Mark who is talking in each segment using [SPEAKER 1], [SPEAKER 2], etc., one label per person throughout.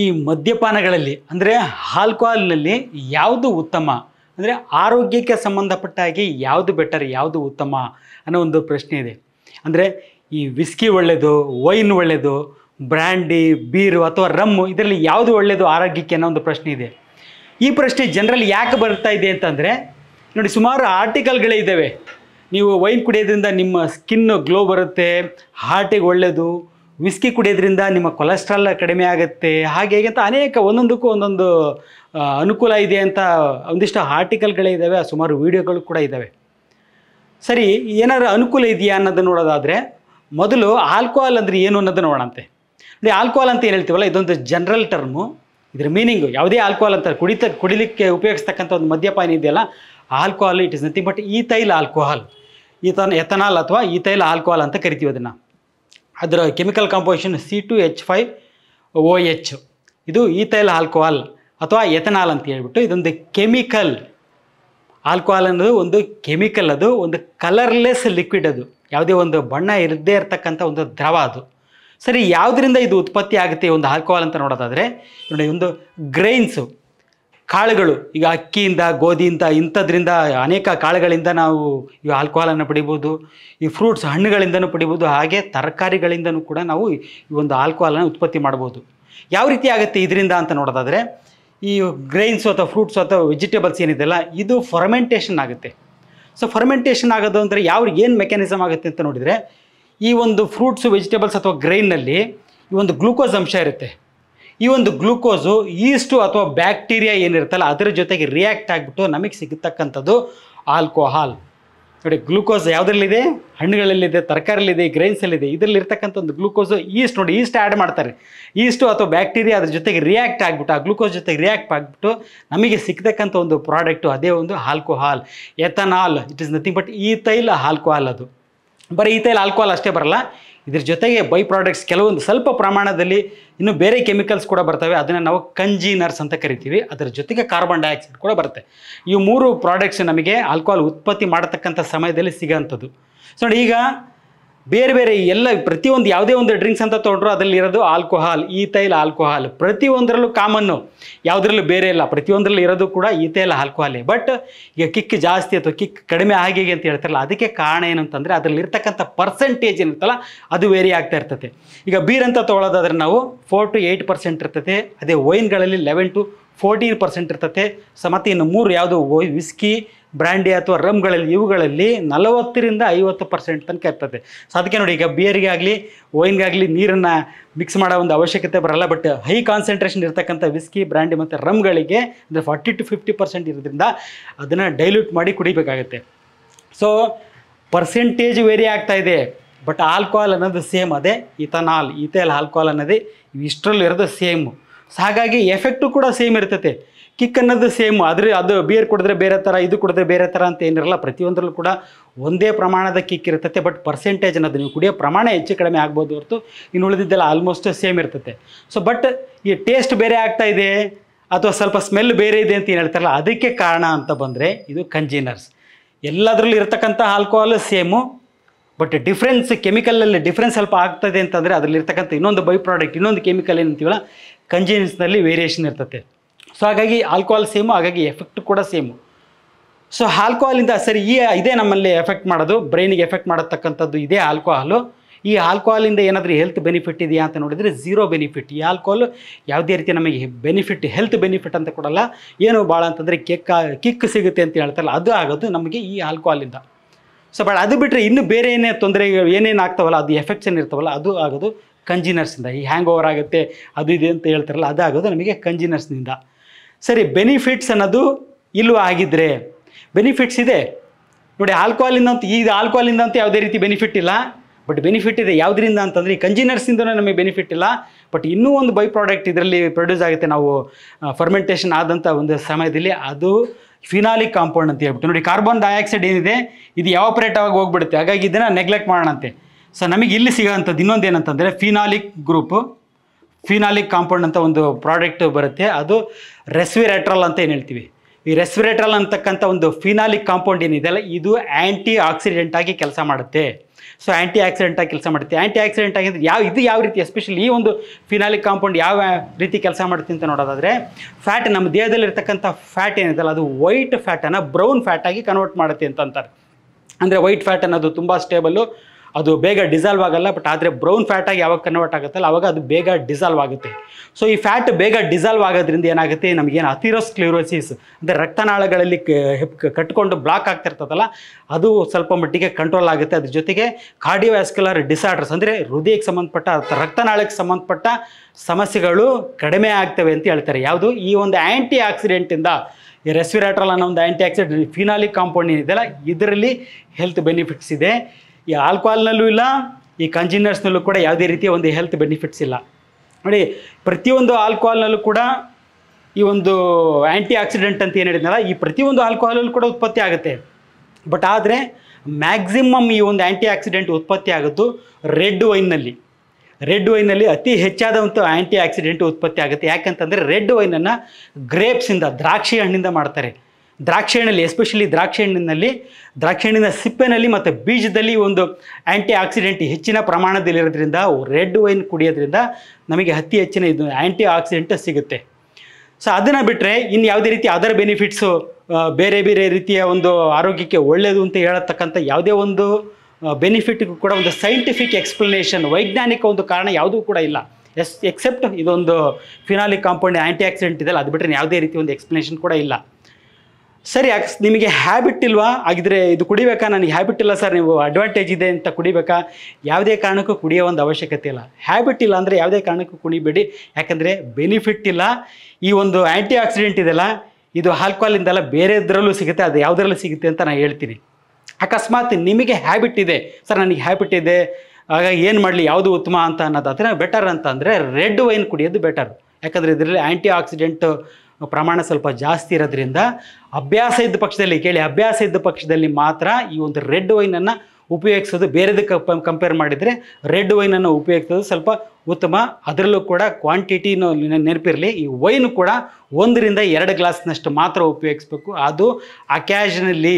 [SPEAKER 1] ಈ ಮದ್ಯಪಾನಗಳಲ್ಲಿ ಅಂದರೆ ಆಲ್ಕೋಹಾಲ್ನಲ್ಲಿ ಯಾವುದು ಉತ್ತಮ ಅಂದರೆ ಆರೋಗ್ಯಕ್ಕೆ ಸಂಬಂಧಪಟ್ಟ ಹಾಗೆ ಯಾವುದು ಬೆಟರ್ ಯಾವುದು ಉತ್ತಮ ಅನ್ನೋ ಒಂದು ಪ್ರಶ್ನೆ ಇದೆ ಅಂದರೆ ಈ ವಿಸ್ಕಿ ಒಳ್ಳೆಯದು ವೈನ್ ಒಳ್ಳೆಯದು ಬ್ರ್ಯಾಂಡಿ ಬೀರು ಅಥವಾ ರಮ್ಮು ಇದರಲ್ಲಿ ಯಾವುದು ಒಳ್ಳೆಯದು ಆರೋಗ್ಯಕ್ಕೆ ಅನ್ನೋ ಒಂದು ಪ್ರಶ್ನೆ ಇದೆ ಈ ಪ್ರಶ್ನೆ ಜನರಲ್ಲಿ ಯಾಕೆ ಬರ್ತಾ ಇದೆ ಅಂತಂದರೆ ನೋಡಿ ಸುಮಾರು ಆರ್ಟಿಕಲ್ಗಳೇ ಇದ್ದಾವೆ ನೀವು ವೈನ್ ಕುಡಿಯೋದ್ರಿಂದ ನಿಮ್ಮ ಸ್ಕಿನ್ನು ಗ್ಲೋ ಬರುತ್ತೆ ಹಾರ್ಟಿಗೆ ಒಳ್ಳೆಯದು ವಿಸ್ಕಿ ಕುಡಿಯೋದ್ರಿಂದ ನಿಮ್ಮ ಕೊಲೆಸ್ಟ್ರಾಲ್ ಕಡಿಮೆ ಆಗುತ್ತೆ ಹಾಗೆ ಹೇಗೆ ಅಂತ ಅನೇಕ ಒಂದೊಂದಕ್ಕೂ ಒಂದೊಂದು ಅನುಕೂಲ ಇದೆ ಅಂತ ಒಂದಿಷ್ಟು ಆರ್ಟಿಕಲ್ಗಳೇ ಆರ್ಟಿಕಲ್ಗಳಿದ್ದಾವೆ ಸುಮಾರು ವೀಡಿಯೋಗಳು ಕೂಡ ಇದ್ದಾವೆ ಸರಿ ಏನಾದ್ರು ಅನುಕೂಲ ಇದೆಯಾ ಅನ್ನೋದನ್ನು ನೋಡೋದಾದರೆ ಮೊದಲು ಆಲ್ಕೋಹಾಲ್ ಅಂದರೆ ಏನು ಅನ್ನೋದನ್ನು ನೋಡೋಣಂತೆ ನೋಡಿ ಆಲ್ಕೋಹಾಲ್ ಅಂತ ಏನು ಹೇಳ್ತೀವಲ್ಲ ಇದೊಂದು ಜನರಲ್ ಟರ್ಮು ಇದ್ರ ಮೀನಿಂಗು ಯಾವುದೇ ಆಲ್ಕೋಹಾಲ್ ಅಂತ ಕುಡಿತ ಕುಡಿಲಿಕ್ಕೆ ಉಪಯೋಗಿಸ್ತಕ್ಕಂಥ ಒಂದು ಮದ್ಯಪಾನ ಇದೆಯಲ್ಲ alcohol it is nothing but ethyl alcohol ಈ ಈತನ ಎಥನಾಲ್ ಅಥವಾ ಈ ತೈಲ್ ಆಲ್ಕೋಹಾಲ್ ಅಂತ ಕರಿತೀವಿ ಅದನ್ನು ಅದರ chemical composition C two H five O H ಇದು ಈಥೈಲ್ ಆಲ್ಕೋಹಾಲ್ ಅಥವಾ ಎಥನಾಲ್ ಅಂತ ಹೇಳ್ಬಿಟ್ಟು ಇದೊಂದು ಕೆಮಿಕಲ್ ಆಲ್ಕೋಹಾಲ್ ಅನ್ನೋದು ಒಂದು ಕೆಮಿಕಲ್ ಅದು ಒಂದು ಕಲರ್ಲೆಸ್ ಲಿಕ್ವಿಡ್ ಅದು ಯಾವುದೇ ಒಂದು ಬಣ್ಣ ಇರದೇ ಇರತಕ್ಕಂಥ ಒಂದು ದ್ರವ ಅದು ಸರಿ ಯಾವುದರಿಂದ ಇದು ಉತ್ಪತ್ತಿ ಆಗುತ್ತೆ ಒಂದು ಆಲ್ಕೋಹಾಲ್ ಅಂತ ನೋಡೋದಾದರೆ ನೋಡಿ ಒಂದು ಗ್ರೈನ್ಸು ಕಾಳುಗಳು ಈಗ ಅಕ್ಕಿಯಿಂದ ಗೋಧಿಯಿಂದ ಇಂಥದ್ರಿಂದ ಅನೇಕ ಕಾಳುಗಳಿಂದ ನಾವು ಈ ಆಲ್ಕೋಹಾಲನ್ನು ಪಡಿಬೋದು ಈ ಫ್ರೂಟ್ಸ್ ಹಣ್ಣುಗಳಿಂದನೂ ಪಡಿಬೋದು ಹಾಗೆ ತರಕಾರಿಗಳಿಂದನೂ ಕೂಡ ನಾವು ಈ ಒಂದು ಆಲ್ಕೋಹಾಲನ್ನು ಉತ್ಪತ್ತಿ ಮಾಡ್ಬೋದು ಯಾವ ರೀತಿ ಆಗುತ್ತೆ ಇದರಿಂದ ಅಂತ ನೋಡೋದಾದರೆ ಈ ಗ್ರೈನ್ಸ್ ಅಥವಾ ಫ್ರೂಟ್ಸ್ ಅಥವಾ ವೆಜಿಟೇಬಲ್ಸ್ ಏನಿದೆಯಲ್ಲ ಇದು ಫರ್ಮೆಂಟೇಷನ್ ಆಗುತ್ತೆ ಸೊ ಫರ್ಮೆಂಟೇಷನ್ ಆಗೋದು ಅಂದರೆ ಯಾವ ಏನು ಮೆಕ್ಯಾನಿಸಮ್ ಆಗುತ್ತೆ ಅಂತ ನೋಡಿದರೆ ಈ ಒಂದು ಫ್ರೂಟ್ಸು ವೆಜಿಟೇಬಲ್ಸ್ ಅಥವಾ ಗ್ರೈನ್ನಲ್ಲಿ ಈ ಒಂದು ಗ್ಲೂಕೋಸ್ ಅಂಶ ಇರುತ್ತೆ ಈ ಒಂದು ಗ್ಲುಕೋಸು ಈಸ್ಟು ಅಥವಾ ಬ್ಯಾಕ್ಟೀರಿಯಾ ಏನಿರ್ತಲ್ಲ ಅದರ ಜೊತೆಗೆ ರಿಯಾಕ್ಟ್ ಆಗಿಬಿಟ್ಟು ನಮಗೆ ಸಿಗತಕ್ಕಂಥದ್ದು ಆಲ್ಕೋಹಾಲ್ ನೋಡಿ ಗ್ಲೂಕೋಸ್ ಯಾವುದರಲ್ಲಿದೆ ಹಣ್ಣುಗಳಲ್ಲಿದೆ ತರಕಾರಿಲಿದೆ ಗ್ರೈನ್ಸಲ್ಲಿದೆ ಇದರಲ್ಲಿ ಇರ್ತಕ್ಕಂಥ ಒಂದು ಗ್ಲುಕೋಸು ಈಸ್ಟ್ ನೋಡಿ ಈಸ್ಟ್ ಆ್ಯಡ್ ಮಾಡ್ತಾರೆ ಈಸ್ಟು ಅಥವಾ ಬ್ಯಾಕ್ಟೀರಿಯಾ ಅದ್ರ ಜೊತೆಗೆ ರಿಯಾಕ್ಟ್ ಆಗಿಬಿಟ್ಟು ಆ ಗ್ಲೂಕೋಸ್ ಜೊತೆಗೆ ರಿಯಾಕ್ಟ್ ಆಗಿಬಿಟ್ಟು ನಮಗೆ ಸಿಗ್ತಕ್ಕಂಥ ಒಂದು ಪ್ರಾಡಕ್ಟು ಅದೇ ಒಂದು alcohol ethanol it is nothing but ethyl alcohol ಅದು ಬರೀ ಈ ತೈಲ ಆಲ್ಕೋಹಾಲ್ ಅಷ್ಟೇ ಬರಲ್ಲ ಇದ್ರ ಜೊತೆಗೆ ಬೈ ಪ್ರಾಡಕ್ಟ್ಸ್ ಕೆಲವೊಂದು ಸ್ವಲ್ಪ ಪ್ರಮಾಣದಲ್ಲಿ ಇನ್ನು ಬೇರೆ ಕೆಮಿಕಲ್ಸ್ ಕೂಡ ಬರ್ತವೆ ಅದನ್ನು ನಾವು ಕಂಜಿನರ್ಸ್ ಅಂತ ಕರಿತೀವಿ ಅದರ ಜೊತೆಗೆ ಕಾರ್ಬನ್ ಡೈಆಕ್ಸೈಡ್ ಕೂಡ ಬರುತ್ತೆ ಈ ಮೂರು ಪ್ರಾಡಕ್ಟ್ಸ್ ನಮಗೆ ಆಲ್ಕೋಹಾಲ್ ಉತ್ಪತ್ತಿ ಮಾಡತಕ್ಕಂಥ ಸಮಯದಲ್ಲಿ ಸಿಗೋಂಥದ್ದು ಸೊ ಈಗ ಬೇರೆ ಬೇರೆ ಎಲ್ಲ ಪ್ರತಿಯೊಂದು ಯಾವುದೇ ಒಂದು ಡ್ರಿಂಕ್ಸ್ ಅಂತ ತೊಗೊಂಡ್ರು ಅದರಲ್ಲಿರೋದು ಆಲ್ಕೋಹಾಲ್ ತೈಲ್ ಆಲ್ಕೋಹಾಲ್ ಪ್ರತಿಯೊಂದರಲ್ಲೂ ಕಾಮನ್ನು ಯಾವುದರಲ್ಲೂ ಬೇರೆ ಇಲ್ಲ ಪ್ರತಿಯೊಂದರಲ್ಲಿ ಇರೋದು ಕೂಡ ತೈಲ ಆಲ್ಕೋಹಾಲೇ ಬಟ್ ಈಗ ಕಿಕ್ ಜಾಸ್ತಿ ಅಥವಾ ಕಿಕ್ ಕಡಿಮೆ ಆಗಿ ಅಂತ ಹೇಳ್ತಾರಲ್ಲ ಅದಕ್ಕೆ ಕಾರಣ ಏನು ಅಂತಂದರೆ ಅದರಲ್ಲಿರ್ತಕ್ಕಂಥ ಪರ್ಸೆಂಟೇಜ್ ಏನಿರ್ತಲ್ಲ ಅದು ವೇರಿ ಆಗ್ತಾ ಇರ್ತದೆ ಈಗ ಬೀರ್ ಅಂತ ತೊಗೊಳೋದಾದ್ರೆ ನಾವು ಫೋರ್ ಟು ಏಯ್ಟ್ ಪರ್ಸೆಂಟ್ ಇರ್ತದೆ ಅದೇ ವೈನ್ಗಳಲ್ಲಿ ಲೆವೆನ್ ಟು ಫೋರ್ಟೀನ್ ಪರ್ಸೆಂಟ್ ಇರ್ತತೆ ಮತ್ತು ಇನ್ನು ಮೂರು ಯಾವುದು ವಿಸ್ಕಿ ಬ್ರ್ಯಾಂಡಿ ಅಥವಾ ರಮ್ಗಳಲ್ಲಿ ಇವುಗಳಲ್ಲಿ ನಲವತ್ತರಿಂದ ಐವತ್ತು ಪರ್ಸೆಂಟ್ ತನಕ ಇರ್ತದೆ ಸೊ ಅದಕ್ಕೆ ನೋಡಿ ಈಗ ಬಿಯರಿಗಾಗಲಿ ಆಗಲಿ ವೈನ್ಗಾಗಲಿ ನೀರನ್ನು ಮಿಕ್ಸ್ ಮಾಡೋ ಒಂದು ಅವಶ್ಯಕತೆ ಬರಲ್ಲ ಬಟ್ ಹೈ ಕಾನ್ಸಂಟ್ರೇಷನ್ ಇರ್ತಕ್ಕಂಥ ವಿಸ್ಕಿ ಬ್ರ್ಯಾಂಡಿ ಮತ್ತು ರಮ್ಗಳಿಗೆ ಅಂದರೆ ಫಾರ್ಟಿ ಟು ಫಿಫ್ಟಿ ಪರ್ಸೆಂಟ್ ಇರೋದ್ರಿಂದ ಅದನ್ನು ಡೈಲ್ಯೂಟ್ ಮಾಡಿ ಕುಡಿಬೇಕಾಗುತ್ತೆ ಸೊ ಪರ್ಸೆಂಟೇಜ್ ವೇರಿ ಆಗ್ತಾ ಇದೆ ಬಟ್ ಆಲ್ಕೋಹಾಲ್ ಅನ್ನೋದು ಸೇಮ್ ಅದೇ ಇಥನಾಲ್ ಇಥೆಲ್ ಆಲ್ಕೋಹಾಲ್ ಅನ್ನೋದೇ ಇಷ್ಟರಲ್ಲಿ ಇರೋದು ಸೇಮು ಸೊ ಹಾಗಾಗಿ ಎಫೆಕ್ಟು ಕೂಡ ಸೇಮ್ ಇರ್ತೈತೆ ಕಿಕ್ ಅನ್ನೋದು ಸೇಮ್ ಆದರೆ ಅದು ಬಿಯರ್ ಕುಡಿದ್ರೆ ಬೇರೆ ಥರ ಇದು ಕುಡಿದ್ರೆ ಬೇರೆ ಥರ ಅಂತ ಏನಿರಲ್ಲ ಪ್ರತಿಯೊಂದರಲ್ಲೂ ಕೂಡ ಒಂದೇ ಪ್ರಮಾಣದ ಕಿಕ್ ಇರ್ತೈತೆ ಬಟ್ ಪರ್ಸೆಂಟೇಜ್ ಅನ್ನೋದು ನೀವು ಕುಡಿಯೋ ಪ್ರಮಾಣ ಹೆಚ್ಚು ಕಡಿಮೆ ಆಗ್ಬೋದು ಹೊರತು ಇನ್ನು ಉಳಿದಿದ್ದೆಲ್ಲ ಆಲ್ಮೋಸ್ಟ್ ಸೇಮ್ ಇರ್ತೈತೆ ಸೊ ಬಟ್ ಈ ಟೇಸ್ಟ್ ಬೇರೆ ಆಗ್ತಾ ಇದೆ ಅಥವಾ ಸ್ವಲ್ಪ ಸ್ಮೆಲ್ ಬೇರೆ ಇದೆ ಅಂತ ಏನು ಹೇಳ್ತಾರಲ್ಲ ಅದಕ್ಕೆ ಕಾರಣ ಅಂತ ಬಂದರೆ ಇದು ಕಂಜೀನರ್ಸ್ ಎಲ್ಲದರಲ್ಲಿ ಇರತಕ್ಕಂಥ ಆಲ್ಕೋಹಾಲ್ ಸೇಮು ಬಟ್ ಡಿಫ್ರೆನ್ಸ್ ಕೆಮಿಕಲಲ್ಲಿ ಡಿಫ್ರೆನ್ಸ್ ಸ್ವಲ್ಪ ಆಗ್ತದೆ ಅಂತಂದರೆ ಅದರಲ್ಲಿ ಇನ್ನೊಂದು ಬೈ ಪ್ರಾಡಕ್ಟ್ ಇನ್ನೊಂದು ಕೆಮಿಕಲ್ ಏನಂತೀವಲ್ಲ ಕಂಜಿನಿಯನ್ಸ್ನಲ್ಲಿ ವೇರಿಯೇಷನ್ ಇರ್ತದೆ ಸೊ ಹಾಗಾಗಿ ಆಲ್ಕೋಹಾಲ್ ಸೇಮು ಹಾಗಾಗಿ ಎಫೆಕ್ಟ್ ಕೂಡ ಸೇಮು ಸೊ ಆಲ್ಕೋಹಾಲಿಂದ ಸರಿ ಈ ಇದೇ ನಮ್ಮಲ್ಲಿ ಎಫೆಕ್ಟ್ ಮಾಡೋದು ಬ್ರೈನಿಗೆ ಎಫೆಕ್ಟ್ ಮಾಡತಕ್ಕಂಥದ್ದು ಇದೇ ಆಲ್ಕೋಹಾಲು ಈ ಆಲ್ಕೋಹಾಲಿಂದ ಏನಾದರೂ ಹೆಲ್ತ್ ಬೆನಿಫಿಟ್ ಇದೆಯಾ ಅಂತ ನೋಡಿದರೆ ಝೀರೋ ಬೆನಿಫಿಟ್ ಈ ಆಲ್ಕೋಹಾಲ್ ಯಾವುದೇ ರೀತಿ ನಮಗೆ ಬೆನಿಫಿಟ್ ಹೆಲ್ತ್ ಬೆನಿಫಿಟ್ ಅಂತ ಕೊಡಲ್ಲ ಏನು ಭಾಳ ಅಂತಂದರೆ ಕೆಕ್ಕ ಕಿಕ್ ಸಿಗುತ್ತೆ ಅಂತ ಹೇಳ್ತಾರಲ್ಲ ಅದು ಆಗೋದು ನಮಗೆ ಈ ಆಲ್ಕೋಹಾಲಿಂದ ಸೊ ಬಟ್ ಅದು ಬಿಟ್ಟರೆ ಇನ್ನು ಬೇರೆ ಏನೇ ತೊಂದರೆ ಏನೇನು ಆಗ್ತಾವಲ್ಲ ಅದು ಎಫೆಕ್ಟ್ಸ್ ಏನಿರ್ತಾವಲ್ಲ ಅದು ಆಗೋದು ಕಂಜಿನರ್ಸಿಂದ ಈ ಹ್ಯಾಂಗ್ ಓವರ್ ಆಗುತ್ತೆ ಅದು ಇದೆ ಅಂತ ಹೇಳ್ತಾರಲ್ಲ ಅದಾಗೋದು ನಮಗೆ ಕಂಜಿನರ್ಸ್ನಿಂದ ಸರಿ ಬೆನಿಫಿಟ್ಸ್ ಅನ್ನೋದು ಇಲ್ಲೂ ಆಗಿದ್ರೆ ಬೆನಿಫಿಟ್ಸ್ ಇದೆ ನೋಡಿ ಆಲ್ಕೋಹಾಲಿಂದ ಅಂತ ಈಗ ಆಲ್ಕೋಹಾಲಿಂದ ಅಂತ ಯಾವುದೇ ರೀತಿ ಬೆನಿಫಿಟ್ ಇಲ್ಲ ಬಟ್ ಬೆನಿಫಿಟ್ ಇದೆ ಯಾವುದರಿಂದ ಅಂತಂದರೆ ಈ ಕಂಜಿನರ್ಸಿಂದ ನಮಗೆ ಬೆನಿಫಿಟ್ ಇಲ್ಲ ಬಟ್ ಇನ್ನೂ ಒಂದು ಬೈ ಪ್ರಾಡಕ್ಟ್ ಇದರಲ್ಲಿ ಪ್ರೊಡ್ಯೂಸ್ ಆಗುತ್ತೆ ನಾವು ಫರ್ಮೆಂಟೇಷನ್ ಆದಂಥ ಒಂದು ಸಮಯದಲ್ಲಿ ಅದು ಫಿನಾಲಿಕ್ ಕಾಂಪೌಂಡ್ ಅಂತ ಹೇಳ್ಬಿಟ್ಟು ನೋಡಿ ಕಾರ್ಬನ್ ಡೈಆಕ್ಸೈಡ್ ಏನಿದೆ ಇದು ಯಾವ ಆಗಿ ಹೋಗ್ಬಿಡುತ್ತೆ ಹಾಗಾಗಿ ಇದನ್ನು ನೆಗ್ಲೆಕ್ಟ್ ಮಾಡೋಣಂತೆ ಸೊ ನಮಗೆ ಇಲ್ಲಿ ಸಿಗೋಂಥದ್ದು ಇನ್ನೊಂದು ಏನಂತಂದರೆ ಫಿನಾಲಿಕ್ ಗ್ರೂಪು ಫಿನಾಲಿಕ್ ಕಾಂಪೌಂಡ್ ಅಂತ ಒಂದು ಪ್ರಾಡಕ್ಟ್ ಬರುತ್ತೆ ಅದು ರೆಸ್ವಿರೇಟ್ರಲ್ ಅಂತ ಏನು ಹೇಳ್ತೀವಿ ಈ ರೆಸ್ವಿರೇಟ್ರಲ್ ಅಂತಕ್ಕಂಥ ಒಂದು ಫಿನಾಲಿಕ್ ಕಾಂಪೌಂಡ್ ಏನಿದೆಯಲ್ಲ ಇದು ಆ್ಯಂಟಿ ಆಕ್ಸಿಡೆಂಟ್ ಆಗಿ ಕೆಲಸ ಮಾಡುತ್ತೆ ಸೊ ಆ್ಯಂಟಿ ಆಕ್ಸಿಡೆಂಟ್ ಆಗಿ ಕೆಲಸ ಮಾಡುತ್ತೆ ಆ್ಯಂಟಿ ಆಕ್ಸಿಡೆಂಟ್ ಆಗಿದ್ರೆ ಯಾವ ಇದು ಯಾವ ರೀತಿ ಎಸ್ಪೆಷಲಿ ಈ ಒಂದು ಫಿನಾಲಿಕ್ ಕಾಂಪೌಂಡ್ ಯಾವ ರೀತಿ ಕೆಲಸ ಮಾಡುತ್ತೆ ಅಂತ ನೋಡೋದಾದರೆ ಫ್ಯಾಟ್ ನಮ್ಮ ದೇಹದಲ್ಲಿರ್ತಕ್ಕಂಥ ಫ್ಯಾಟ್ ಅಲ್ಲ ಅದು ವೈಟ್ ಫ್ಯಾಟನ್ನು ಬ್ರೌನ್ ಫ್ಯಾಟಾಗಿ ಕನ್ವರ್ಟ್ ಮಾಡುತ್ತೆ ಅಂತ ಅಂತಾರೆ ಅಂದರೆ ವೈಟ್ ಫ್ಯಾಟ್ ಅನ್ನೋದು ತುಂಬ ಸ್ಟೇಬಲ್ಲು ಅದು ಬೇಗ ಡಿಸಾಲ್ವ್ ಆಗಲ್ಲ ಬಟ್ ಆದರೆ ಬ್ರೌನ್ ಫ್ಯಾಟಾಗಿ ಯಾವಾಗ ಕನ್ವರ್ಟ್ ಆಗುತ್ತಲ್ಲ ಅವಾಗ ಅದು ಬೇಗ ಡಿಸಾಲ್ವ್ ಆಗುತ್ತೆ ಸೊ ಈ ಫ್ಯಾಟ್ ಬೇಗ ಡಿಸಾಲ್ವ್ ಆಗೋದ್ರಿಂದ ಏನಾಗುತ್ತೆ ನಮಗೇನು ಅಥಿರೋಸ್ ಕ್ಲಿಯರೋಸಿಸ್ ಅಂದರೆ ರಕ್ತನಾಳಗಳಲ್ಲಿ ಕಟ್ಕೊಂಡು ಬ್ಲಾಕ್ ಆಗ್ತಿರ್ತದಲ್ಲ ಅದು ಸ್ವಲ್ಪ ಮಟ್ಟಿಗೆ ಕಂಟ್ರೋಲ್ ಆಗುತ್ತೆ ಅದ್ರ ಜೊತೆಗೆ ಕಾರ್ಡಿಯೋವ್ಯಾಸ್ಕ್ಯುಲರ್ ಡಿಸಾರ್ಡರ್ಸ್ ಅಂದರೆ ಹೃದಯಕ್ಕೆ ಸಂಬಂಧಪಟ್ಟ ರಕ್ತನಾಳಕ್ಕೆ ಸಂಬಂಧಪಟ್ಟ ಸಮಸ್ಯೆಗಳು ಕಡಿಮೆ ಆಗ್ತವೆ ಅಂತ ಹೇಳ್ತಾರೆ ಯಾವುದು ಈ ಒಂದು ಆ್ಯಂಟಿ ಆಕ್ಸಿಡೆಂಟಿಂದ ಈ ರೆಸ್ಪಿರೇಟ್ರಲ್ ಅನ್ನೋ ಒಂದು ಆ್ಯಂಟಿ ಆಕ್ಸಿಡೆಂಟ್ ಫಿನಾಲಿಕ್ ಕಾಂಪೌಂಡ್ ಏನಿದೆಯಲ್ಲ ಇದರಲ್ಲಿ ಹೆಲ್ತ್ ಬೆನಿಫಿಟ್ಸ್ ಇದೆ ಈ ಆಲ್ಕೋಹಾಲ್ನಲ್ಲೂ ಇಲ್ಲ ಈ ಕಂಜಿನರ್ಸ್ನಲ್ಲೂ ಕೂಡ ಯಾವುದೇ ರೀತಿಯ ಒಂದು ಹೆಲ್ತ್ ಬೆನಿಫಿಟ್ಸ್ ಇಲ್ಲ ನೋಡಿ ಪ್ರತಿಯೊಂದು ಆಲ್ಕೋಹಾಲ್ನಲ್ಲೂ ಕೂಡ ಈ ಒಂದು ಆ್ಯಂಟಿ ಆಕ್ಸಿಡೆಂಟ್ ಅಂತ ಏನು ಹೇಳಿದ್ನಲ್ಲ ಈ ಪ್ರತಿಯೊಂದು ಆಲ್ಕೋಹಾಲಲ್ಲೂ ಕೂಡ ಉತ್ಪತ್ತಿ ಆಗುತ್ತೆ ಬಟ್ ಆದರೆ ಮ್ಯಾಕ್ಸಿಮಮ್ ಈ ಒಂದು ಆ್ಯಂಟಿ ಆಕ್ಸಿಡೆಂಟ್ ಉತ್ಪತ್ತಿ ಆಗೋದು ರೆಡ್ ವೈನ್ನಲ್ಲಿ ರೆಡ್ ವೈನಲ್ಲಿ ಅತಿ ಹೆಚ್ಚಾದಂಥ ಆ್ಯಂಟಿ ಆಕ್ಸಿಡೆಂಟ್ ಉತ್ಪತ್ತಿ ಆಗುತ್ತೆ ಯಾಕಂತಂದರೆ ರೆಡ್ ವೈನನ್ನು ಗ್ರೇಪ್ಸಿಂದ ದ್ರಾಕ್ಷಿ ಹಣ್ಣಿಂದ ಮಾಡ್ತಾರೆ ದ್ರಾಕ್ಷಿ ಹಣ್ಣಲ್ಲಿ ಎಸ್ಪೆಷಲಿ ದ್ರಾಕ್ಷಿ ಹಣ್ಣಿನಲ್ಲಿ ದ್ರಾಕ್ಷಿ ಹಣ್ಣಿನ ಸಿಪ್ಪೆನಲ್ಲಿ ಮತ್ತು ಬೀಜದಲ್ಲಿ ಒಂದು ಆ್ಯಂಟಿ ಆಕ್ಸಿಡೆಂಟ್ ಹೆಚ್ಚಿನ ಪ್ರಮಾಣದಲ್ಲಿರೋದ್ರಿಂದ ರೆಡ್ ವೈನ್ ಕುಡಿಯೋದ್ರಿಂದ ನಮಗೆ ಅತಿ ಹೆಚ್ಚಿನ ಇದು ಆ್ಯಂಟಿ ಆಕ್ಸಿಡೆಂಟ್ ಸಿಗುತ್ತೆ ಸೊ ಅದನ್ನು ಬಿಟ್ಟರೆ ಇನ್ನು ಯಾವುದೇ ರೀತಿ ಅದರ್ ಬೆನಿಫಿಟ್ಸು ಬೇರೆ ಬೇರೆ ರೀತಿಯ ಒಂದು ಆರೋಗ್ಯಕ್ಕೆ ಒಳ್ಳೆಯದು ಅಂತ ಹೇಳತಕ್ಕಂಥ ಯಾವುದೇ ಒಂದು ಬೆನಿಫಿಟ್ಗೂ ಕೂಡ ಒಂದು ಸೈಂಟಿಫಿಕ್ ಎಕ್ಸ್ಪ್ಲನೇಷನ್ ವೈಜ್ಞಾನಿಕ ಒಂದು ಕಾರಣ ಯಾವುದೂ ಕೂಡ ಇಲ್ಲ ಎಸ್ ಎಕ್ಸೆಪ್ಟ್ ಇದೊಂದು ಫಿನಾಲಿಕ್ ಕಾಂಪೌಂಡ್ ಆ್ಯಂಟಿ ಆಕ್ಸಿಡೆಂಟ್ ಇದೆಲ್ಲ ಅದು ಬಿಟ್ಟರೆ ಯಾವುದೇ ರೀತಿ ಒಂದು ಎಕ್ಸ್ಪ್ಲನೇಷನ್ ಕೂಡ ಇಲ್ಲ ಸರಿ ಯಾಕೆ ನಿಮಗೆ ಹ್ಯಾಬಿಟ್ ಇಲ್ವಾ ಆಗಿದ್ರೆ ಇದು ಕುಡಿಬೇಕಾ ನನಗೆ ಹ್ಯಾಬಿಟ್ ಇಲ್ಲ ಸರ್ ನೀವು ಅಡ್ವಾಂಟೇಜ್ ಇದೆ ಅಂತ ಕುಡಿಬೇಕಾ ಯಾವುದೇ ಕಾರಣಕ್ಕೂ ಕುಡಿಯೋ ಒಂದು ಅವಶ್ಯಕತೆ ಇಲ್ಲ ಹ್ಯಾಬಿಟ್ ಇಲ್ಲ ಅಂದರೆ ಯಾವುದೇ ಕಾರಣಕ್ಕೂ ಕುಡಿಬೇಡಿ ಯಾಕಂದರೆ ಬೆನಿಫಿಟ್ ಇಲ್ಲ ಈ ಒಂದು ಆ್ಯಂಟಿ ಆಕ್ಸಿಡೆಂಟ್ ಇದೆಲ್ಲ ಇದು ಆಲ್ಕೋಹಾಲಿಂದೆಲ್ಲ ಬೇರೆದ್ರಲ್ಲೂ ಸಿಗುತ್ತೆ ಅದು ಯಾವುದರಲ್ಲೂ ಸಿಗುತ್ತೆ ಅಂತ ನಾನು ಹೇಳ್ತೀನಿ ಅಕಸ್ಮಾತ್ ನಿಮಗೆ ಹ್ಯಾಬಿಟ್ ಇದೆ ಸರ್ ನನಗೆ ಹ್ಯಾಬಿಟ್ ಇದೆ ಆಗ ಏನು ಮಾಡಲಿ ಯಾವುದು ಉತ್ತಮ ಅಂತ ಅನ್ನೋದಾದರೆ ಬೆಟರ್ ಅಂತಂದರೆ ರೆಡ್ ವೈನ್ ಕುಡಿಯೋದು ಬೆಟರ್ ಯಾಕಂದರೆ ಇದರಲ್ಲಿ ಆ್ಯಂಟಿ ಆಕ್ಸಿಡೆಂಟ್ ಪ್ರಮಾಣ ಸ್ವಲ್ಪ ಜಾಸ್ತಿ ಇರೋದ್ರಿಂದ ಅಭ್ಯಾಸ ಇದ್ದ ಪಕ್ಷದಲ್ಲಿ ಕೇಳಿ ಅಭ್ಯಾಸ ಇದ್ದ ಪಕ್ಷದಲ್ಲಿ ಮಾತ್ರ ಈ ಒಂದು ರೆಡ್ ವೈನನ್ನು ಉಪಯೋಗಿಸೋದು ಬೇರೆದಕ್ಕೆ ಕಂಪೇರ್ ಮಾಡಿದರೆ ರೆಡ್ ವೈನನ್ನು ಉಪಯೋಗಿಸೋದು ಸ್ವಲ್ಪ ಉತ್ತಮ ಅದರಲ್ಲೂ ಕೂಡ ಕ್ವಾಂಟಿಟಿನೂ ನೆನಪಿರಲಿ ಈ ವೈನು ಕೂಡ ಒಂದರಿಂದ ಎರಡು ಗ್ಲಾಸ್ನಷ್ಟು ಮಾತ್ರ ಉಪಯೋಗಿಸ್ಬೇಕು ಅದು ಅಕ್ಯಾಶನಲ್ಲಿ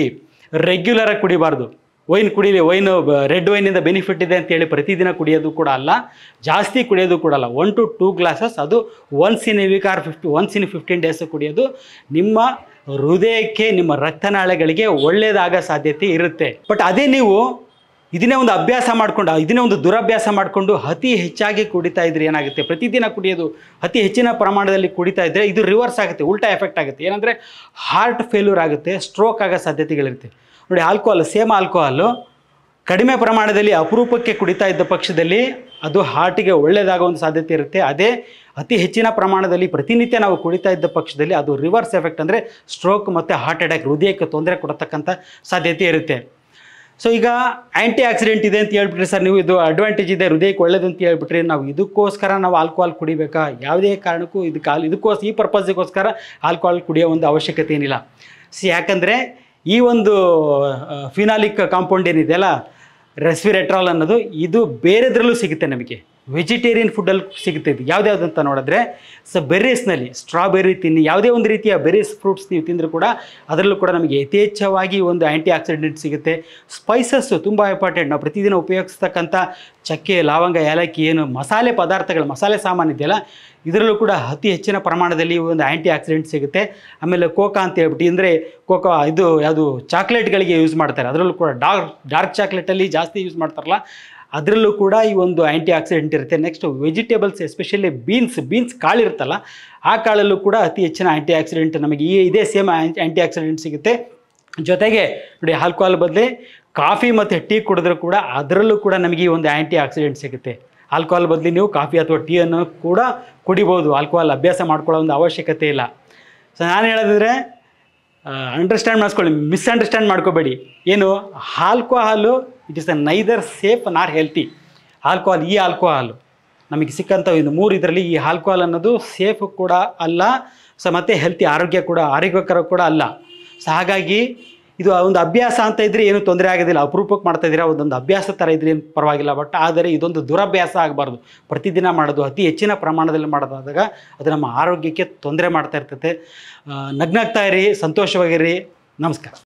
[SPEAKER 1] ರೆಗ್ಯುಲರಾಗಿ ಕುಡಿಬಾರ್ದು ವೈನ್ ಕುಡಿಯಲಿ ವೈನ್ ರೆಡ್ ವೈನಿಂದ ಬೆನಿಫಿಟ್ ಇದೆ ಹೇಳಿ ಪ್ರತಿದಿನ ಕುಡಿಯೋದು ಕೂಡ ಅಲ್ಲ ಜಾಸ್ತಿ ಕುಡಿಯೋದು ಕೂಡ ಅಲ್ಲ ಒನ್ ಟು ಟೂ ಗ್ಲಾಸಸ್ ಅದು once in a week or fifty once in fifteen days ಕುಡಿಯೋದು ನಿಮ್ಮ ಹೃದಯಕ್ಕೆ ನಿಮ್ಮ ರಕ್ತನಾಳಗಳಿಗೆ ಒಳ್ಳೆಯದಾಗ ಸಾಧ್ಯತೆ ಇರುತ್ತೆ ಬಟ್ ಅದೇ ನೀವು ಇದನ್ನೇ ಒಂದು ಅಭ್ಯಾಸ ಮಾಡಿಕೊಂಡು ಇದನ್ನೇ ಒಂದು ದುರಭ್ಯಾಸ ಮಾಡಿಕೊಂಡು ಅತಿ ಹೆಚ್ಚಾಗಿ ಕುಡಿತಾ ಇದ್ರೆ ಏನಾಗುತ್ತೆ ಪ್ರತಿದಿನ ಕುಡಿಯೋದು ಅತಿ ಹೆಚ್ಚಿನ ಪ್ರಮಾಣದಲ್ಲಿ ಕುಡಿತಾ ಇದ್ದರೆ ಇದು ರಿವರ್ಸ್ ಆಗುತ್ತೆ ಉಲ್ಟಾ ಎಫೆಕ್ಟ್ ಆಗುತ್ತೆ ಏನಂದರೆ ಹಾರ್ಟ್ ಫೇಲ್ಯೂರ್ ಆಗುತ್ತೆ ಸ್ಟ್ರೋಕ್ ಆಗೋ ಸಾಧ್ಯತೆಗಳಿರುತ್ತೆ ನೋಡಿ ಆಲ್ಕೋಹಾಲ್ ಸೇಮ್ ಆಲ್ಕೋಹಾಲು ಕಡಿಮೆ ಪ್ರಮಾಣದಲ್ಲಿ ಅಪರೂಪಕ್ಕೆ ಕುಡಿತಾ ಇದ್ದ ಪಕ್ಷದಲ್ಲಿ ಅದು ಹಾರ್ಟಿಗೆ ಒಳ್ಳೆಯದಾಗೋ ಒಂದು ಸಾಧ್ಯತೆ ಇರುತ್ತೆ ಅದೇ ಅತಿ ಹೆಚ್ಚಿನ ಪ್ರಮಾಣದಲ್ಲಿ ಪ್ರತಿನಿತ್ಯ ನಾವು ಕುಡಿತಾ ಇದ್ದ ಪಕ್ಷದಲ್ಲಿ ಅದು ರಿವರ್ಸ್ ಎಫೆಕ್ಟ್ ಅಂದರೆ ಸ್ಟ್ರೋಕ್ ಮತ್ತು ಹಾರ್ಟ್ ಅಟ್ಯಾಕ್ ಹೃದಯಕ್ಕೆ ತೊಂದರೆ ಕೊಡತಕ್ಕಂಥ ಸಾಧ್ಯತೆ ಇರುತ್ತೆ ಸೊ ಈಗ ಆ್ಯಂಟಿ ಆಕ್ಸಿಡೆಂಟ್ ಇದೆ ಅಂತ ಹೇಳ್ಬಿಟ್ರಿ ಸರ್ ನೀವು ಇದು ಅಡ್ವಾಂಟೇಜ್ ಇದೆ ಹೃದಯಕ್ಕೆ ಒಳ್ಳೇದು ಅಂತ ಹೇಳ್ಬಿಟ್ರಿ ನಾವು ಇದಕ್ಕೋಸ್ಕರ ನಾವು ಆಲ್ಕೋಹಾಲ್ ಕುಡಿಬೇಕಾ ಯಾವುದೇ ಕಾರಣಕ್ಕೂ ಇದು ಕಾಲ್ ಇದಕ್ಕೋಸ್ ಈ ಪರ್ಪಸ್ಗೋಸ್ಕರ ಆಲ್ಕೋಹಾಲ್ ಕುಡಿಯೋ ಒಂದು ಅವಶ್ಯಕತೆ ಏನಿಲ್ಲ ಸಿ ಯಾಕಂದರೆ ಈ ಒಂದು ಫಿನಾಲಿಕ್ ಕಾಂಪೌಂಡ್ ಏನಿದೆಯಲ್ಲ ರೆಸ್ವಿರೆಟ್ರಾಲ್ ಅನ್ನೋದು ಇದು ಬೇರೆದ್ರಲ್ಲೂ ಸಿಗುತ್ತೆ ನಮಗೆ ವೆಜಿಟೇರಿಯನ್ ಫುಡ್ಡಲ್ಲಿ ಸಿಗುತ್ತೆ ಇದು ಯಾವ್ದ್ಯಾವ್ದು ಅಂತ ನೋಡಿದ್ರೆ ಸೊ ಬೆರ್ರೀಸ್ನಲ್ಲಿ ಸ್ಟ್ರಾಬೆರಿ ತಿನ್ನಿ ಯಾವುದೇ ಒಂದು ರೀತಿಯ ಬೆರೀಸ್ ಫ್ರೂಟ್ಸ್ ನೀವು ತಿಂದರೂ ಕೂಡ ಅದರಲ್ಲೂ ಕೂಡ ನಮಗೆ ಯಥೇಚ್ಛವಾಗಿ ಒಂದು ಆ್ಯಂಟಿ ಆಕ್ಸಿಡೆಂಟ್ ಸಿಗುತ್ತೆ ಸ್ಪೈಸಸ್ಸು ತುಂಬ ಇಂಪಾರ್ಟೆಂಟ್ ನಾವು ಪ್ರತಿದಿನ ಉಪಯೋಗಿಸ್ತಕ್ಕಂಥ ಚಕ್ಕೆ ಲವಂಗ ಏಲಕ್ಕಿ ಏನು ಮಸಾಲೆ ಪದಾರ್ಥಗಳು ಮಸಾಲೆ ಸಾಮಾನು ಇದೆಯಲ್ಲ ಇದರಲ್ಲೂ ಕೂಡ ಅತಿ ಹೆಚ್ಚಿನ ಪ್ರಮಾಣದಲ್ಲಿ ಒಂದು ಆ್ಯಂಟಿ ಆಕ್ಸಿಡೆಂಟ್ ಸಿಗುತ್ತೆ ಆಮೇಲೆ ಕೋಕಾ ಅಂತ ಹೇಳ್ಬಿಟ್ಟು ಅಂದರೆ ಕೋಕಾ ಇದು ಯಾವುದು ಚಾಕ್ಲೇಟ್ಗಳಿಗೆ ಯೂಸ್ ಮಾಡ್ತಾರೆ ಅದರಲ್ಲೂ ಕೂಡ ಡಾರ್ಕ್ ಡಾರ್ಕ್ ಚಾಕ್ಲೇಟಲ್ಲಿ ಜಾಸ್ತಿ ಯೂಸ್ ಮಾಡ್ತಾರಲ್ಲ ಅದರಲ್ಲೂ ಕೂಡ ಈ ಒಂದು ಆ್ಯಂಟಿ ಆಕ್ಸಿಡೆಂಟ್ ಇರುತ್ತೆ next vegetables especially beans beans ಕಾಳಿರುತ್ತಲ್ಲ ಆ ಕಾಳಲ್ಲೂ ಕೂಡ ಅತಿ ಹೆಚ್ಚಿನ ಆ್ಯಂಟಿ ಆಕ್ಸಿಡೆಂಟ್ ನಮಗೆ ಈ ಇದೇ ಸೇಮ್ ಆ್ಯಂಟಿ ಆಕ್ಸಿಡೆಂಟ್ ಸಿಗುತ್ತೆ ಜೊತೆಗೆ ನೋಡಿ ಆಲ್ಕೋಹಾಲ್ ಬದಲಿ ಕಾಫಿ ಮತ್ತು ಟೀ ಕುಡಿದ್ರೂ ಕೂಡ ಅದರಲ್ಲೂ ಕೂಡ ನಮಗೆ ಈ ಒಂದು ಆ್ಯಂಟಿ ಆಕ್ಸಿಡೆಂಟ್ ಸಿಗುತ್ತೆ ಆಲ್ಕೋಹಾಲ್ ಬದಲಿ ನೀವು ಕಾಫಿ ಅಥವಾ ಟೀಯನ್ನು ಕೂಡ ಕುಡಿಬೋದು ಆಲ್ಕೋಹಾಲ್ ಅಭ್ಯಾಸ ಮಾಡ್ಕೊಳ್ಳೋ ಒಂದು ಅವಶ್ಯಕತೆ ಇಲ್ಲ ಸೊ ನಾನು ಹೇಳೋದಿದ್ರೆ ಅಂಡರ್ಸ್ಟ್ಯಾಂಡ್ ಮಾಡಿಸ್ಕೊಳ್ಳಿ ಮಿಸ್ಅಂಡರ್ಸ್ಟ್ಯಾಂಡ್ ಮಾಡ್ಕೋಬೇಡಿ ಏನು alcohol it is a neither safe nor healthy alcohol ಈ ಆಲ್ಕೋಹಾಲು ನಮಗೆ ಸಿಕ್ಕಂಥ ಒಂದು ಮೂರು ಇದರಲ್ಲಿ ಈ ಆಲ್ಕೋಹಾಲ್ ಅನ್ನೋದು ಸೇಫ್ ಕೂಡ ಅಲ್ಲ ಸೊ ಮತ್ತು ಹೆಲ್ತಿ ಆರೋಗ್ಯ ಕೂಡ ಆರೋಗ್ಯಕರ ಕೂಡ ಅಲ್ಲ ಸೊ ಹಾಗಾಗಿ ಇದು ಒಂದು ಅಭ್ಯಾಸ ಅಂತ ಇದ್ದರೆ ಏನು ತೊಂದರೆ ಆಗೋದಿಲ್ಲ ಅಪರೂಪಕ್ಕೆ ಮಾಡ್ತಾ ಇದ್ರೆ ಒಂದೊಂದು ಅಭ್ಯಾಸ ಥರ ಇದ್ರೆ ಏನು ಪರವಾಗಿಲ್ಲ ಬಟ್ ಆದರೆ ಇದೊಂದು ದುರಭ್ಯಾಸ ಆಗಬಾರ್ದು ಪ್ರತಿದಿನ ಮಾಡೋದು ಅತಿ ಹೆಚ್ಚಿನ ಪ್ರಮಾಣದಲ್ಲಿ ಮಾಡೋದಾದಾಗ ಅದು ನಮ್ಮ ಆರೋಗ್ಯಕ್ಕೆ ತೊಂದರೆ ಮಾಡ್ತಾ ಇರ್ತೈತೆ ನಗ್ನಾಗ್ತಾ ಇರಿ ಸಂತೋಷವಾಗಿರಿ ನಮಸ್ಕಾರ